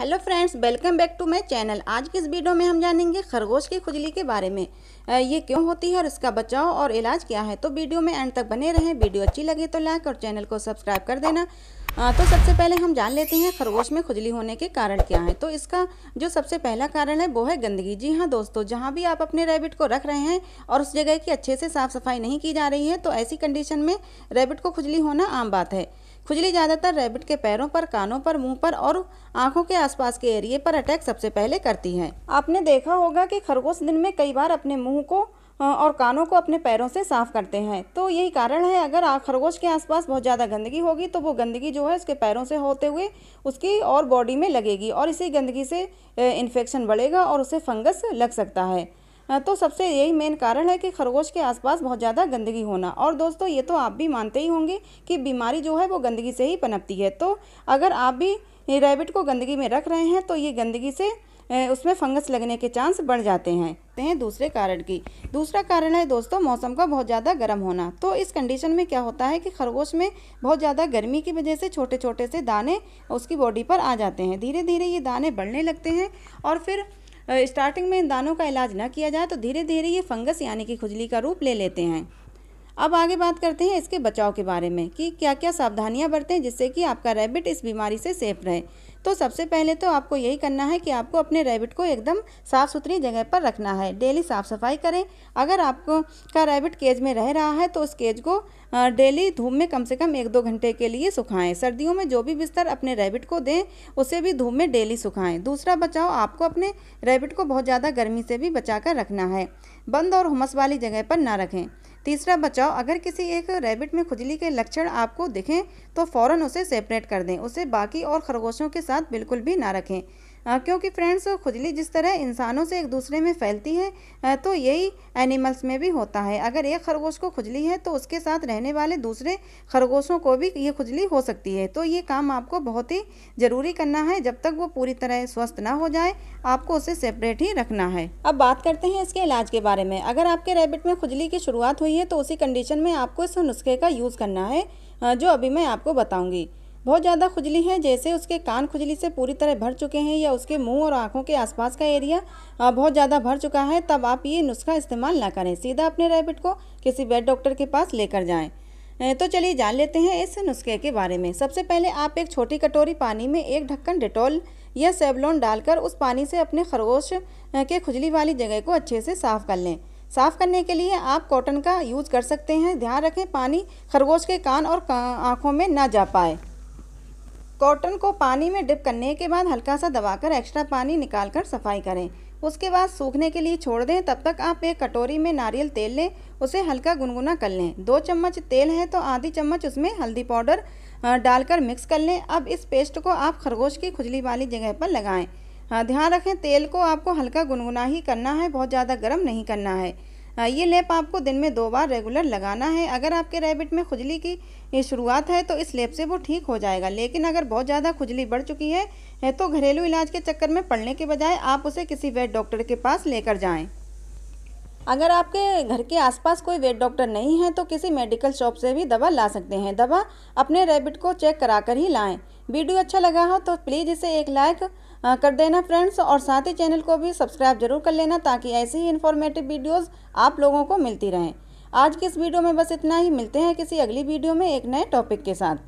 hello friends welcome back to my channel आज की इस वीडियो में हम जानेंगे खरगोश की खुजली के बारे में ये क्यों होती है और इसका बचाव और इलाज क्या है तो वीडियो में एंड तक बने रहें वीडियो अच्छी लगे तो लाइक और चैनल को सब्सक्राइब कर देना तो सबसे पहले हम जान लेते हैं खरगोश में खुजली होने के कारण क्या है तो इसका जो सबसे पहला कारण है वो है गंदगी जी हाँ दोस्तों जहाँ भी आप अपने रैबिट को रख रहे हैं और उस जगह की अच्छे से साफ़ सफाई नहीं की जा रही है तो ऐसी कंडीशन में रैबिट को खुजली होना आम बात है खुजली ज़्यादातर रैबिट के पैरों पर कानों पर मुंह पर और आंखों के आसपास के एरिए पर अटैक सबसे पहले करती है आपने देखा होगा कि खरगोश दिन में कई बार अपने मुंह को और कानों को अपने पैरों से साफ करते हैं तो यही कारण है अगर खरगोश के आसपास बहुत ज़्यादा गंदगी होगी तो वो गंदगी जो है उसके पैरों से होते हुए उसकी और बॉडी में लगेगी और इसी गंदगी से इन्फेक्शन बढ़ेगा और उसे फंगस लग सकता है तो सबसे यही मेन कारण है कि खरगोश के आसपास बहुत ज़्यादा गंदगी होना और दोस्तों ये तो आप भी मानते ही होंगे कि बीमारी जो है वो गंदगी से ही पनपती है तो अगर आप भी रैबिट को गंदगी में रख रहे हैं तो ये गंदगी से उसमें फंगस लगने के चांस बढ़ जाते हैं तो हैं दूसरे कारण की दूसरा कारण है दोस्तों मौसम का बहुत ज़्यादा गर्म होना तो इस कंडीशन में क्या होता है कि खरगोश में बहुत ज़्यादा गर्मी की वजह से छोटे छोटे से दाने उसकी बॉडी पर आ जाते हैं धीरे धीरे ये दाने बढ़ने लगते हैं और फिर स्टार्टिंग में इन दानों का इलाज न किया जाए तो धीरे धीरे ये फंगस यानी कि खुजली का रूप ले लेते हैं अब आगे बात करते हैं इसके बचाव के बारे में कि क्या क्या सावधानियां बरतें जिससे कि आपका रैबिट इस बीमारी से सेफ रहे तो सबसे पहले तो आपको यही करना है कि आपको अपने रैबिट को एकदम साफ़ सुथरी जगह पर रखना है डेली साफ़ सफाई करें अगर आपको का रैबिट केज में रह रहा है तो उस केज को डेली धूप में कम से कम एक दो घंटे के लिए सुखाएं सर्दियों में जो भी बिस्तर अपने रैबिट को दें उसे भी धूप में डेली सुखाएं दूसरा बचाव आपको अपने रैबिट को बहुत ज़्यादा गर्मी से भी बचा कर रखना है बंद और हमस वाली जगह पर ना रखें तीसरा बचाव अगर किसी एक रैबिट में खुजली के लक्षण आपको दिखें तो फ़ौरन उसे सेपरेट कर दें उसे बाकी और खरगोशों के साथ बिल्कुल भी ना रखें क्योंकि फ्रेंड्स खुजली जिस तरह इंसानों से एक दूसरे में फैलती है तो यही एनिमल्स में भी होता है अगर एक खरगोश को खुजली है तो उसके साथ रहने वाले दूसरे खरगोशों को भी ये खुजली हो सकती है तो ये काम आपको बहुत ही ज़रूरी करना है जब तक वो पूरी तरह स्वस्थ ना हो जाए आपको उसे सेपरेट ही रखना है अब बात करते हैं इसके इलाज के बारे में अगर आपके रेबिट में खुजली की शुरुआत हुई है तो उसी कंडीशन में आपको इस नुस्खे का यूज़ करना है जो अभी मैं आपको बताऊँगी बहुत ज़्यादा खुजली है जैसे उसके कान खुजली से पूरी तरह भर चुके हैं या उसके मुंह और आंखों के आसपास का एरिया बहुत ज़्यादा भर चुका है तब आप ये नुस्खा इस्तेमाल ना करें सीधा अपने रैबिट को किसी वेट डॉक्टर के पास लेकर जाएँ तो चलिए जान लेते हैं इस नुस्खे के बारे में सबसे पहले आप एक छोटी कटोरी पानी में एक ढक्कन डिटॉल या सेवलोन डालकर उस पानी से अपने खरगोश के खुजली वाली जगह को अच्छे से साफ़ कर लें साफ़ करने के लिए आप कॉटन का यूज़ कर सकते हैं ध्यान रखें पानी खरगोश के कान और आँखों में ना जा पाए कॉटन को पानी में डिप करने के बाद हल्का सा दबाकर एक्स्ट्रा पानी निकाल कर सफाई करें उसके बाद सूखने के लिए छोड़ दें तब तक आप एक कटोरी में नारियल तेल लें उसे हल्का गुनगुना कर लें दो चम्मच तेल है तो आधी चम्मच उसमें हल्दी पाउडर डालकर मिक्स कर लें अब इस पेस्ट को आप खरगोश की खुजली वाली जगह पर लगाएं ध्यान रखें तेल को आपको हल्का गुनगुना ही करना है बहुत ज़्यादा गर्म नहीं करना है हाँ, ये लेप आपको दिन में दो बार रेगुलर लगाना है अगर आपके रैबिट में खुजली की शुरुआत है तो इस लेप से वो ठीक हो जाएगा लेकिन अगर बहुत ज़्यादा खुजली बढ़ चुकी है तो घरेलू इलाज के चक्कर में पड़ने के बजाय आप उसे किसी वेट डॉक्टर के पास लेकर जाएँ अगर आपके घर के आसपास कोई वेट डॉक्टर नहीं है तो किसी मेडिकल शॉप से भी दवा ला सकते हैं दवा अपने रैबिट को चेक कराकर ही लाएं वीडियो अच्छा लगा हो तो प्लीज़ इसे एक लाइक कर देना फ्रेंड्स और साथ ही चैनल को भी सब्सक्राइब जरूर कर लेना ताकि ऐसे ही इन्फॉर्मेटिव वीडियोस आप लोगों को मिलती रहें आज की इस वीडियो में बस इतना ही मिलते हैं किसी अगली वीडियो में एक नए टॉपिक के साथ